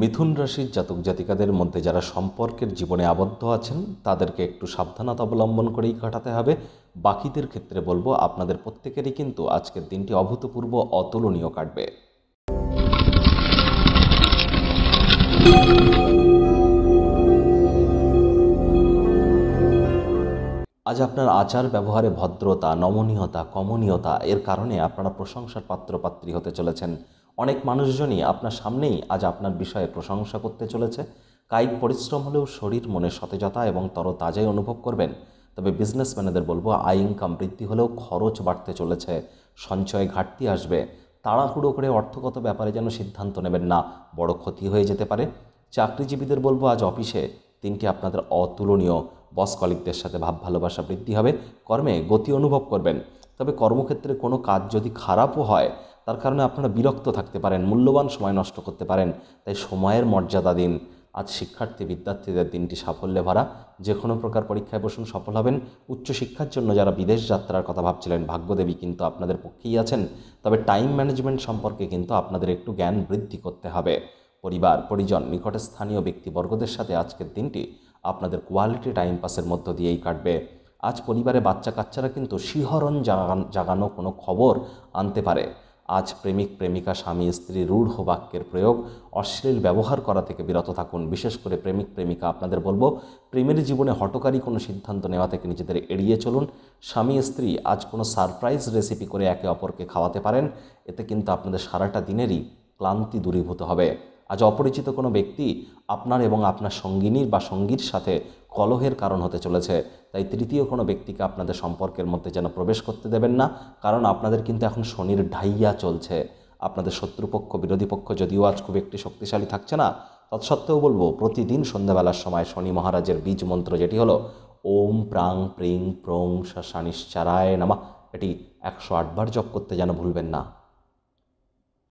মিথুন রাশির জাতক জাতিকাদের মধ্যে যারা সম্পর্কের জীবনে আবদ্ধ আছেন তাদেরকে একটু সাবধানতা অবলম্বন করেই কাটাতে হবে বাকিদের ক্ষেত্রে বলবো আপনাদের প্রত্যেকেরই কিন্তু আজকের দিনটি অভূতপূর্ব অতুলনীয় কাটবে আজ আপনার আচার ব্যবহারে ভদ্রতা নমনীয়তা কমনীয়তা এর কারণে আপনারা প্রশংসার পাত্রপাত্রী হতে চলেছেন অনেক মানুষজনই আপনার সামনেই আজ আপনার বিষয়ে প্রশংসা করতে চলেছে কায়িক পরিশ্রম হলেও শরীর মনে সতেজতা এবং তরতাজাই অনুভব করবেন তবে বিজনেসম্যানেদের বলবো আয় ইনকাম বৃদ্ধি হলেও খরচ বাড়তে চলেছে সঞ্চয় ঘাটতি আসবে তাড়াহুড়ো করে অর্থগত ব্যাপারে যেন সিদ্ধান্ত নেবেন না বড় ক্ষতি হয়ে যেতে পারে চাকরিজীবীদের বলবো আজ অফিসে দিনটি আপনাদের অতুলনীয় বস কলিকদের সাথে ভাব ভালোবাসা বৃদ্ধি হবে কর্মে গতি অনুভব করবেন তবে কর্মক্ষেত্রে কোনো কাজ যদি খারাপও হয় তার কারণে আপনারা বিরক্ত থাকতে পারেন মূল্যবান সময় নষ্ট করতে পারেন তাই সময়ের মর্যাদা দিন আজ শিক্ষার্থী বিদ্যার্থীদের দিনটি সাফল্যে ভরা যে কোনো প্রকার পরীক্ষায় বসুন সফল হবেন উচ্চশিক্ষার জন্য যারা বিদেশ যাত্রার কথা ভাবছিলেন ভাগ্যদেবী কিন্তু আপনাদের পক্ষেই আছেন তবে টাইম ম্যানেজমেন্ট সম্পর্কে কিন্তু আপনাদের একটু জ্ঞান বৃদ্ধি করতে হবে পরিবার পরিজন নিকটে স্থানীয় ব্যক্তিবর্গদের সাথে আজকের দিনটি আপনাদের কোয়ালিটি টাইম পাসের মধ্য দিয়েই কাটবে আজ পরিবারে বাচ্চা কাচ্চারা কিন্তু শিহরণ জাগানো কোনো খবর আনতে পারে আজ প্রেমিক প্রেমিকা স্বামী স্ত্রী রূঢ় বাক্যের প্রয়োগ অশ্লীল ব্যবহার করা থেকে বিরত থাকুন বিশেষ করে প্রেমিক প্রেমিকা আপনাদের বলবো প্রেমের জীবনে হটকারী কোনো সিদ্ধান্ত নেওয়া থেকে নিজেদের এড়িয়ে চলুন স্বামী স্ত্রী আজ কোনো সারপ্রাইজ রেসিপি করে একে অপরকে খাওয়াতে পারেন এতে কিন্তু আপনাদের সারাটা দিনেরই ক্লান্তি দূরীভূত হবে আজ অপরিচিত কোনো ব্যক্তি আপনার এবং আপনার সঙ্গিনীর বা সঙ্গীর সাথে কলহের কারণ হতে চলেছে তাই তৃতীয় কোনো ব্যক্তিকে আপনাদের সম্পর্কের মধ্যে যেন প্রবেশ করতে দেবেন না কারণ আপনাদের কিন্তু এখন শনির ঢাইয়া চলছে আপনাদের শত্রুপক্ষ বিরোধী পক্ষ যদিও আজ খুব একটি শক্তিশালী থাকছে না তৎসত্ত্বেও বলবো প্রতিদিন সন্ধ্যাবেলার সময় শনি মহারাজের বীজ মন্ত্র যেটি হলো ওম প্রাং প্রিং প্রং শানিশ্চারায় নামা এটি একশো আটবার জপ করতে যেন ভুলবেন না